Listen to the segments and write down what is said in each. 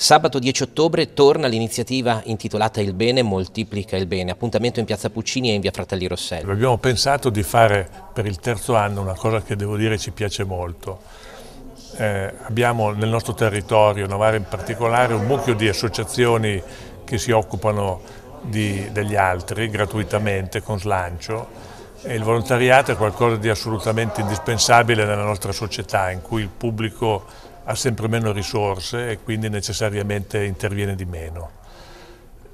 Sabato 10 ottobre torna l'iniziativa intitolata Il bene moltiplica il bene, appuntamento in Piazza Puccini e in Via Fratelli Rosselli. Abbiamo pensato di fare per il terzo anno una cosa che devo dire ci piace molto. Eh, abbiamo nel nostro territorio, Novara in particolare, un mucchio di associazioni che si occupano di, degli altri gratuitamente, con slancio. E il volontariato è qualcosa di assolutamente indispensabile nella nostra società in cui il pubblico ha sempre meno risorse e quindi necessariamente interviene di meno.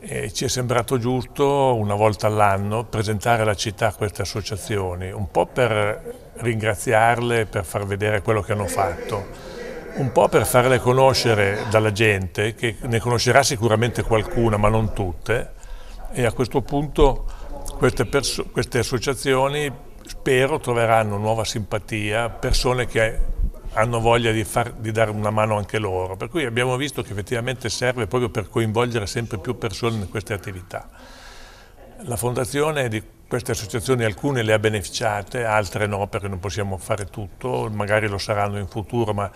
E ci è sembrato giusto una volta all'anno presentare la città a queste associazioni, un po' per ringraziarle, per far vedere quello che hanno fatto, un po' per farle conoscere dalla gente, che ne conoscerà sicuramente qualcuna ma non tutte, e a questo punto queste, queste associazioni spero troveranno nuova simpatia, persone che hanno voglia di, far, di, dare una mano anche loro, per cui abbiamo visto che effettivamente serve proprio per coinvolgere sempre più persone in queste attività. La fondazione di queste associazioni alcune le ha beneficiate, altre no perché non possiamo fare tutto, magari lo saranno in futuro, ma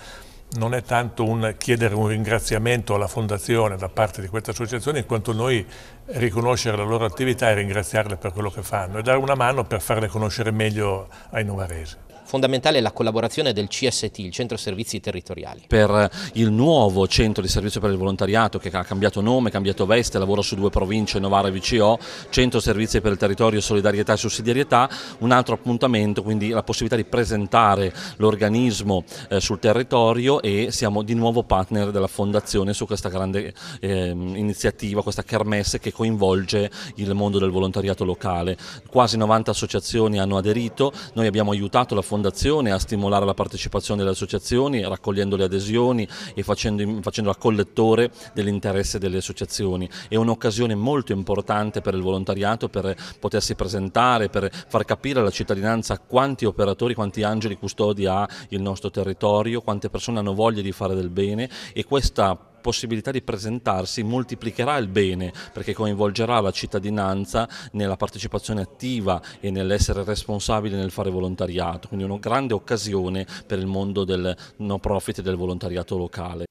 non è tanto un chiedere un ringraziamento alla fondazione da parte di queste associazioni, quanto noi riconoscere la loro attività e ringraziarle per quello che fanno e dare una mano per farle conoscere meglio ai novaresi fondamentale è la collaborazione del CST, il Centro Servizi Territoriali. Per eh, il nuovo Centro di Servizio per il Volontariato che ha cambiato nome, cambiato veste, lavora su due province, Novara e VCO, Centro Servizi per il Territorio, Solidarietà e Sussidiarietà, un altro appuntamento, quindi la possibilità di presentare l'organismo eh, sul territorio e siamo di nuovo partner della Fondazione su questa grande eh, iniziativa, questa kermesse che coinvolge il mondo del volontariato locale. Quasi 90 associazioni hanno aderito, noi abbiamo aiutato la Fondazione fondazione a stimolare la partecipazione delle associazioni raccogliendo le adesioni e facendo, la collettore dell'interesse delle associazioni. È un'occasione molto importante per il volontariato per potersi presentare, per far capire alla cittadinanza quanti operatori, quanti angeli custodi ha il nostro territorio, quante persone hanno voglia di fare del bene e questa possibilità di presentarsi moltiplicherà il bene perché coinvolgerà la cittadinanza nella partecipazione attiva e nell'essere responsabile nel fare volontariato, quindi una grande occasione per il mondo del no profit e del volontariato locale.